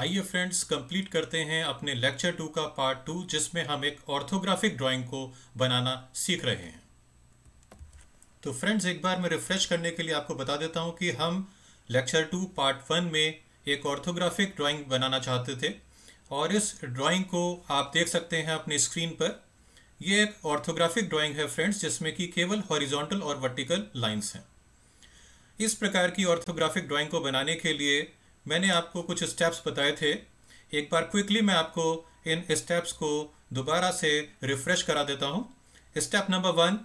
आइए friends complete करते हैं अपने लेक्चर टू का पार्ट टू जिसमें हम एक ऑर्थोग्राफिक ड्राइंग को बनाना सीख रहे हैं तो फ्रेंड्स एक बार मैं रिफ्रेश करने के लिए आपको बता देता हूँ कि हम लेक्चर टू पार्ट वन में एक ऑर्थोग्राफिक ड्राइंग बनाना चाहते थे और इस ड्राइंग को आप देख सकते हैं अपनी स्क्रीन पर यह एक ऑर्थोग्राफिक ड्राइंग है फ्रेंड्स जिसमें कि केवल हॉरिजॉन्टल और वर्टिकल लाइंस हैं इस प्रकार की ऑर्थोग्राफिक ड्राइंग को बनाने के लिए मैंने आपको कुछ स्टेप्स बताए थे एक बार क्विकली मैं आपको इन स्टेप्स को दोबारा से रिफ्रेश करा देता हूँ step number one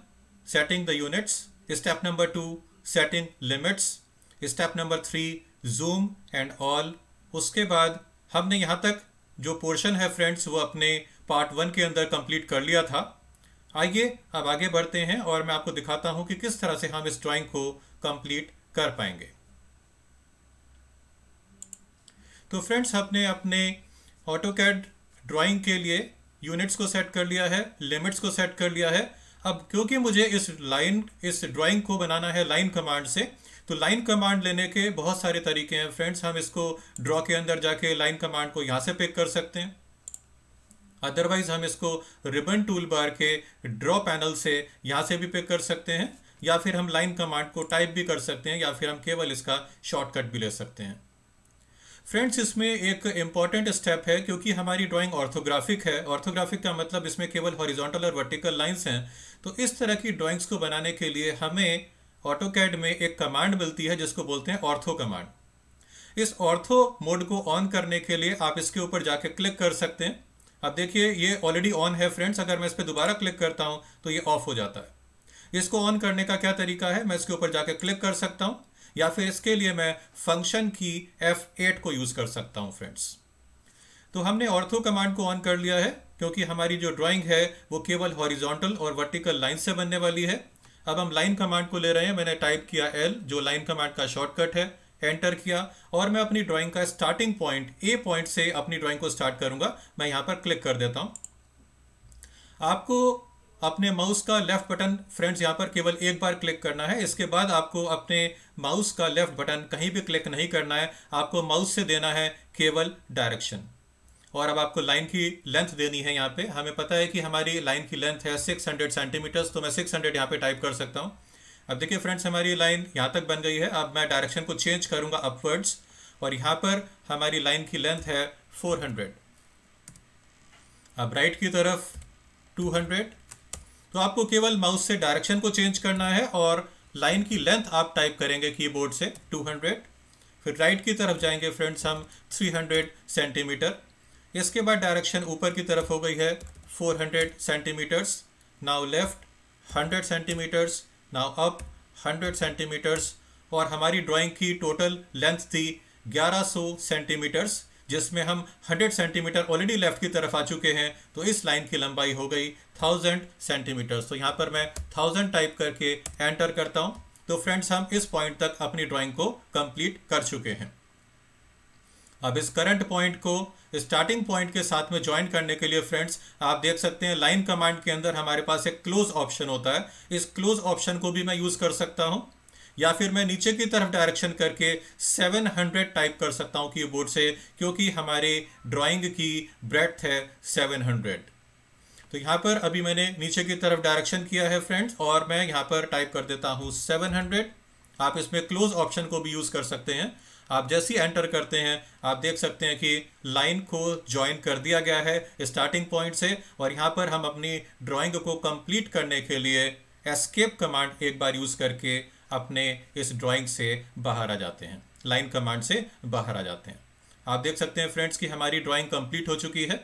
setting the units step number two setting limits step number three zoom and all उसके बाद हमने यहाँ तक जो पोर्शन है फ्रेंड्स वो अपने पार्ट वन के अंदर कंप्लीट कर लिया था आइए अब आगे बढ़ते हैं और मैं आपको दिखाता हूँ कि किस तरह से हम इस ड्राइंग को कंप्लीट कर पाएंगे तो फ्रेंड्स आपने अपने ऑटो कैड ड्राॅइंग के लिए यूनिट्स को सेट कर लिया है लिमिट्स को सेट कर लिया है अब क्योंकि मुझे इस लाइन इस ड्राॅइंग को बनाना है लाइन कमांड से तो लाइन कमांड लेने के बहुत सारे तरीके हैं फ्रेंड्स हम इसको ड्रॉ के अंदर जाके लाइन कमांड को यहाँ से पिक कर सकते हैं अदरवाइज हम इसको रिबन टूल बार के ड्रॉ पैनल से यहाँ से भी पिक कर सकते हैं या फिर हम लाइन कमांड को टाइप भी कर सकते हैं या फिर हम केवल इसका शॉर्टकट भी ले सकते हैं फ्रेंड्स इसमें एक इम्पॉर्टेंट स्टेप है क्योंकि हमारी ड्राइंग ऑर्थोग्राफिक है ऑर्थोग्राफिक का मतलब इसमें केवल हॉरिजॉन्टल और वर्टिकल लाइंस हैं तो इस तरह की ड्राइंग्स को बनाने के लिए हमें ऑटो कैड में एक कमांड मिलती है जिसको बोलते हैं ऑर्थो कमांड इस ऑर्थो मोड को ऑन करने के लिए आप इसके ऊपर जाके क्लिक कर सकते हैं अब देखिए ये ऑलरेडी ऑन है फ्रेंड्स अगर मैं इस पर दोबारा क्लिक करता हूँ तो ये ऑफ हो जाता है इसको ऑन करने का क्या तरीका है मैं इसके ऊपर जाकर क्लिक कर सकता हूं या फिर इसके लिए मैं फंक्शन की F8 को यूज़ कर सकता हूं फ्रेंड्स तो हमने ऑर्थो कमांड को ऑन कर लिया है क्योंकि हमारी जो ड्राइंग है वो केवल हॉरिजॉन्टल और वर्टिकल लाइन से बनने वाली है अब हम लाइन कमांड को ले रहे हैं मैंने टाइप किया एल जो लाइन कमांड का शॉर्टकट है एंटर किया और मैं अपनी ड्राइंग का स्टार्टिंग पॉइंट ए पॉइंट से अपनी ड्राइंग को स्टार्ट करूंगा मैं यहां पर क्लिक कर देता हूं आपको अपने माउस का लेफ्ट बटन फ्रेंड्स यहाँ पर केवल एक बार क्लिक करना है इसके बाद आपको अपने माउस का लेफ्ट बटन कहीं भी क्लिक नहीं करना है आपको माउस से देना है केवल डायरेक्शन और अब आपको लाइन की लेंथ देनी है यहाँ पे हमें पता है कि हमारी लाइन की लेंथ है 600 सेंटीमीटर्स तो मैं 600 हंड्रेड यहाँ पर टाइप कर सकता हूँ अब देखिए फ्रेंड्स हमारी लाइन यहाँ तक बन गई है अब मैं डायरेक्शन को चेंज करूँगा अपवर्ड्स और यहाँ पर हमारी लाइन की लेंथ है हंड्रेड अब राइट की तरफ हंड्रेड तो आपको केवल माउस से डायरेक्शन को चेंज करना है और लाइन की लेंथ आप टाइप करेंगे कीबोर्ड से 200 फिर राइट की तरफ जाएंगे फ्रेंड्स हम 300 सेंटीमीटर इसके बाद डायरेक्शन ऊपर की तरफ हो गई है 400 centimetres now left 100 centimetres now up 100 centimetres और हमारी ड्राइंग की टोटल लेंथ थी 1100 सेंटीमीटर्स जिसमें हम 100 सेंटीमीटर ऑलरेडी लेफ्ट की तरफ आ चुके हैं तो इस लाइन की लंबाई हो गई 1000 सेंटीमीटर तो यहाँ पर मैं 1000 टाइप करके एंटर करता हूँ तो फ्रेंड्स हम इस पॉइंट तक अपनी ड्राइंग को कंप्लीट कर चुके हैं अब इस करंट पॉइंट को स्टार्टिंग पॉइंट के साथ में ज्वाइन करने के लिए फ्रेंड्स आप देख सकते हैं लाइन कमांड के अंदर हमारे पास एक क्लोज ऑप्शन होता है इस क्लोज ऑप्शन को भी मैं यूज़ कर सकता हूँ या फिर मैं नीचे की तरफ डायरेक्शन करके 700 टाइप कर सकता हूँ कीबोर्ड से क्योंकि हमारे ड्राइंग की ब्रेथ है 700 तो यहाँ पर अभी मैंने नीचे की तरफ डायरेक्शन किया है फ्रेंड्स और मैं यहाँ पर टाइप कर देता हूँ 700 आप इसमें क्लोज ऑप्शन को भी यूज़ कर सकते हैं आप जैसे ही एंटर करते हैं आप देख सकते हैं कि लाइन को ज्वाइन कर दिया गया है स्टार्टिंग पॉइंट से और यहाँ पर हम अपनी ड्राइंग को कंप्लीट करने के लिए एस्केप कमांड एक बार यूज़ करके अपने इस ड्राइंग से बाहर आ जाते हैं लाइन कमांड से बाहर आ जाते हैं आप देख सकते हैं फ्रेंड्स कि हमारी ड्राइंग कंप्लीट हो चुकी है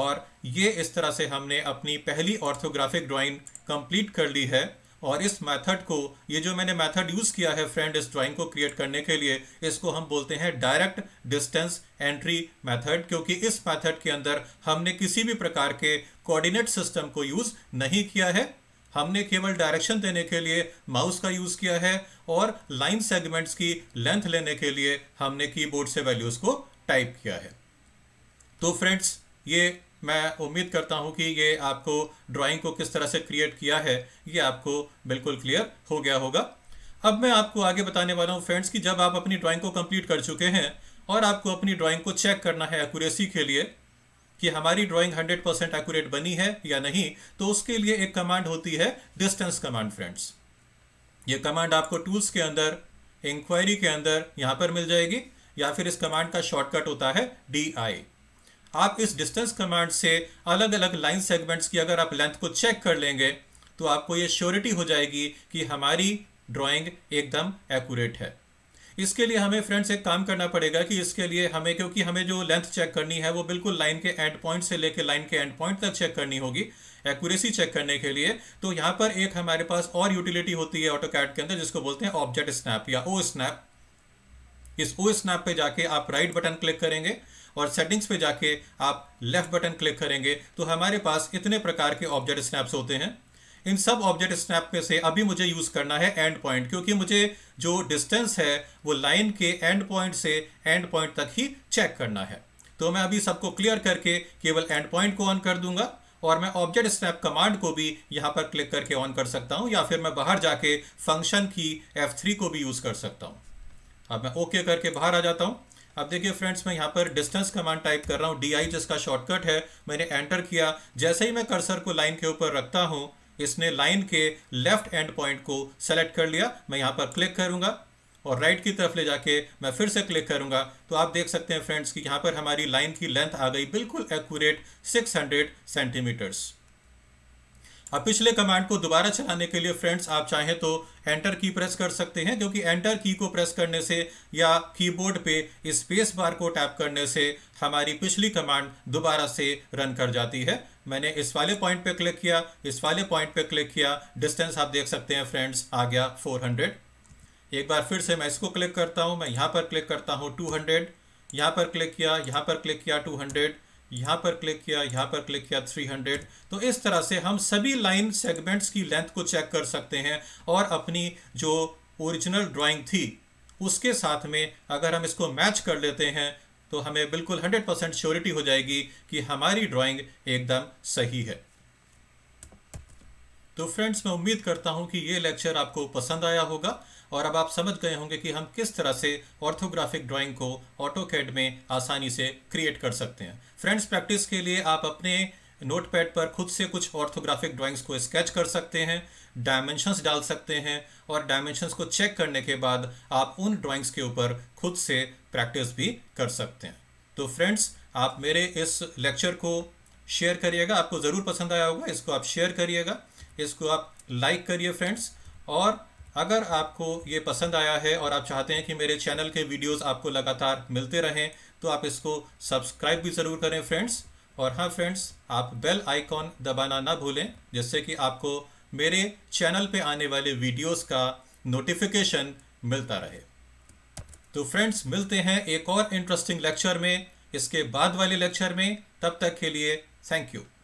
और ये इस तरह से हमने अपनी पहली ऑर्थोग्राफिक ड्राइंग कंप्लीट कर ली है और इस मेथड को ये जो मैंने मेथड यूज़ किया है फ्रेंड इस ड्राइंग को क्रिएट करने के लिए इसको हम बोलते हैं डायरेक्ट डिस्टेंस एंट्री मेथड क्योंकि इस मेथड के अंदर हमने किसी भी प्रकार के कोऑर्डिनेट सिस्टम को यूज़ नहीं किया है हमने केवल डायरेक्शन देने के लिए माउस का यूज़ किया है और लाइन सेगमेंट्स की लेंथ लेने के लिए हमने कीबोर्ड से वैल्यूज़ को टाइप किया है तो फ्रेंड्स ये मैं उम्मीद करता हूं कि ये आपको ड्राइंग को किस तरह से क्रिएट किया है ये आपको बिल्कुल क्लियर हो गया होगा अब मैं आपको आगे बताने वाला हूँ फ्रेंड्स कि जब आप अपनी ड्राइंग को कंप्लीट कर चुके हैं और आपको अपनी ड्राइंग को चेक करना है एक्यूरेसी के लिए कि हमारी ड्राइंग 100 परसेंट एक्यूरेट बनी है या नहीं तो उसके लिए एक कमांड होती है डिस्टेंस कमांड फ्रेंड्स ये कमांड आपको टूल्स के अंदर इंक्वायरी के अंदर यहां पर मिल जाएगी या फिर इस कमांड का शॉर्टकट होता है डी आई आप इस डिस्टेंस कमांड से अलग अलग लाइन सेगमेंट्स की अगर आप लेंथ को चेक कर लेंगे तो आपको ये श्योरिटी हो जाएगी कि हमारी ड्राइंग एकदम एक्यूरेट है इसके लिए हमें फ्रेंड्स एक काम करना पड़ेगा कि इसके लिए हमें क्योंकि हमें जो लेंथ चेक करनी है वो बिल्कुल लाइन के एंड पॉइंट से लेकर लाइन के एंड पॉइंट तक चेक करनी होगी एक्यूरेसी चेक करने के लिए तो यहां पर एक हमारे पास और यूटिलिटी होती है ऑटो कैट के अंदर जिसको बोलते हैं ऑब्जेक्ट स्नैप या ओ स्नैप इस ओ स्नैप पे जाके आप राइट बटन क्लिक करेंगे और सेटिंग्स पे जाके आप लेफ्ट बटन क्लिक करेंगे तो हमारे पास इतने प्रकार के ऑब्जेक्ट स्नैप्स होते हैं इन सब ऑब्जेक्ट स्नैप में से अभी मुझे यूज़ करना है एंड पॉइंट क्योंकि मुझे जो डिस्टेंस है वो लाइन के एंड पॉइंट से एंड पॉइंट तक ही चेक करना है तो मैं अभी सबको क्लियर करके केवल एंड पॉइंट को ऑन कर दूंगा और मैं ऑब्जेक्ट स्नैप कमांड को भी यहां पर क्लिक करके ऑन कर सकता हूं या फिर मैं बाहर जाके फंक्शन की F3 को भी यूज़ कर सकता हूँ अब मैं ओके okay करके बाहर आ जाता हूं अब देखिए फ्रेंड्स मैं यहां पर डिस्टेंस कमांड टाइप कर रहा हूँ डी आई जिसका शॉर्टकट है मैंने एंटर किया जैसे ही मैं कर्सर को लाइन के ऊपर रखता हूं इसने लाइन के लेफ्ट एंड पॉइंट को सेलेक्ट कर लिया मैं यहाँ पर क्लिक करूँगा और राइट की तरफ ले जाके मैं फिर से क्लिक करूँगा तो आप देख सकते हैं फ्रेंड्स कि यहाँ पर हमारी लाइन की लेंथ आ गई बिल्कुल एक्यूरेट 600 सेंटीमीटर्स अब पिछले कमांड को दोबारा चलाने के लिए फ्रेंड्स आप चाहें तो एंटर की प्रेस कर सकते हैं क्योंकि एंटर की को प्रेस करने से या कीबोर्ड पे स्पेस बार को टैप करने से हमारी पिछली कमांड दोबारा से रन कर जाती है मैंने इस वाले पॉइंट पे क्लिक किया इस वाले पॉइंट पे क्लिक किया डिस्टेंस आप देख सकते हैं फ्रेंड्स आ गया फोर एक बार फिर से मैं इसको क्लिक करता हूँ मैं यहाँ पर क्लिक करता हूँ टू यहाँ पर क्लिक किया यहाँ पर क्लिक किया टू यहाँ पर क्लिक किया यहाँ पर क्लिक किया 300 तो इस तरह से हम सभी लाइन सेगमेंट्स की लेंथ को चेक कर सकते हैं और अपनी जो ओरिजिनल ड्राइंग थी उसके साथ में अगर हम इसको मैच कर लेते हैं तो हमें बिल्कुल 100 परसेंट श्योरिटी हो जाएगी कि हमारी ड्राइंग एकदम सही है तो फ्रेंड्स मैं उम्मीद करता हूं कि ये लेक्चर आपको पसंद आया होगा और अब आप समझ गए होंगे कि हम किस तरह से ऑर्थोग्राफिक ड्राइंग को ऑटो कैड में आसानी से क्रिएट कर सकते हैं फ्रेंड्स प्रैक्टिस के लिए आप अपने नोटपैड पर खुद से कुछ ऑर्थोग्राफिक ड्राइंग्स को स्केच कर सकते हैं डायमेंशंस डाल सकते हैं और डायमेंशंस को चेक करने के बाद आप उन ड्राइंग्स के ऊपर खुद से प्रैक्टिस भी कर सकते हैं तो फ्रेंड्स आप मेरे इस लेक्चर को शेयर करिएगा आपको ज़रूर पसंद आया होगा इसको आप शेयर करिएगा इसको आप लाइक करिए फ्रेंड्स और अगर आपको ये पसंद आया है और आप चाहते हैं कि मेरे चैनल के वीडियोस आपको लगातार मिलते रहें तो आप इसको सब्सक्राइब भी ज़रूर करें फ्रेंड्स और हाँ फ्रेंड्स आप बेल आइकॉन दबाना ना भूलें जिससे कि आपको मेरे चैनल पे आने वाले वीडियोस का नोटिफिकेशन मिलता रहे तो फ्रेंड्स मिलते हैं एक और इंटरेस्टिंग लेक्चर में इसके बाद वाले लेक्चर में तब तक के लिए थैंक यू